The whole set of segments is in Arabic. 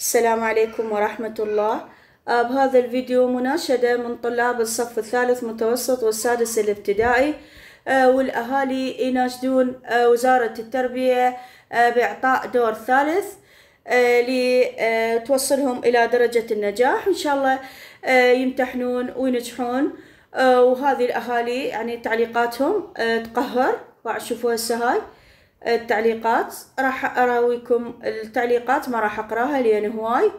السلام عليكم ورحمة الله آه، بهذا الفيديو مناشدة من طلاب الصف الثالث متوسط والسادس الابتدائي آه، والأهالي يناشدون آه، وزارة التربية بإعطاء دور ثالث لتوصلهم إلى درجة النجاح إن شاء الله يمتحنون وينجحون وهذه الأهالي يعني تعليقاتهم تقهر شوفوا هسه هاي التعليقات راح اراويكم التعليقات ما راح اقراها لان هواي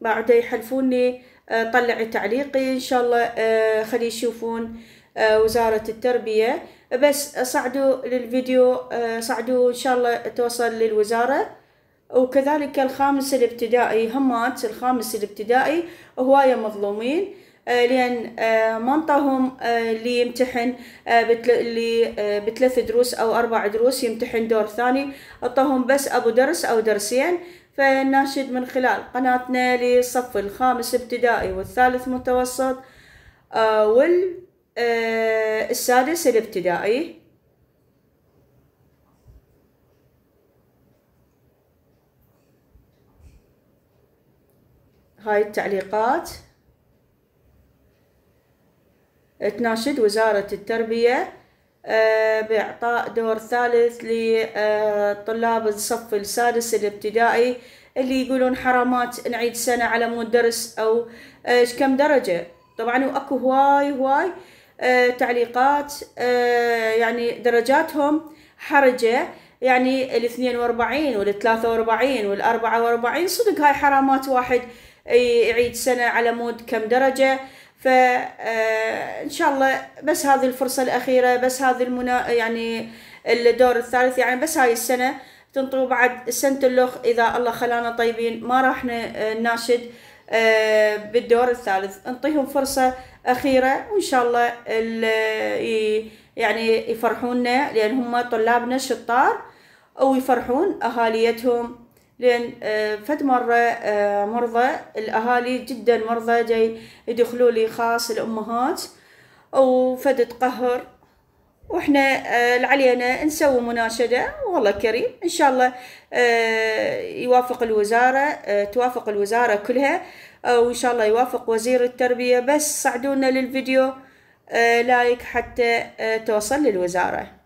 بعد يحلفوني آه، طلعي تعليقي ان شاء الله آه، خلي يشوفون آه، وزارة التربية بس صعدوا للفيديو صعدوا ان شاء الله توصل للوزارة وكذلك الخامس الابتدائي همات الخامس الابتدائي هواية مظلومين آه، لأن آه، منطهم آه، اللي يمتحن اللي بثلاث دروس أو أربع دروس يمتحن دور ثاني أعطاهم بس أبو درس أو درسين فالناشد من خلال قناتنا للصف الخامس ابتدائي والثالث متوسط والسادس الابتدائي هاي التعليقات تناشد وزارة التربية آه، بإعطاء دور ثالث لطلاب آه، الصف السادس الابتدائي اللي يقولون حرامات نعيد سنة على مود درس أو آه، كم درجة طبعا وأكو هواي هواي تعليقات يعني درجاتهم حرجة يعني الاثنين واربعين والثلاثة واربعين والاربعة واربعين صدق هاي حرامات واحد يعيد سنة على مود كم درجة فان آه، شاء الله بس هذه الفرصه الاخيره بس هذه المنا يعني الدور الثالث يعني بس هاي السنه تنطوا بعد سنه اللخ اذا الله خلانا طيبين ما راح نناشد آه، آه، بالدور الثالث انطيهم فرصه اخيره وان شاء الله يعني يفرحونا لان هم طلابنا أو ويفرحون اهاليتهم لأن آه، فد مرة آه، مرضى الأهالي جدا مرضى جاي يدخلوا لي خاص الأمهات وفد تقهر واحنا آه، علينا نسوي مناشدة والله كريم إن شاء الله يوافق الوزارة توافق الوزارة كلها وإن شاء الله يوافق وزير التربية بس صعدونا للفيديو لايك حتى توصل للوزارة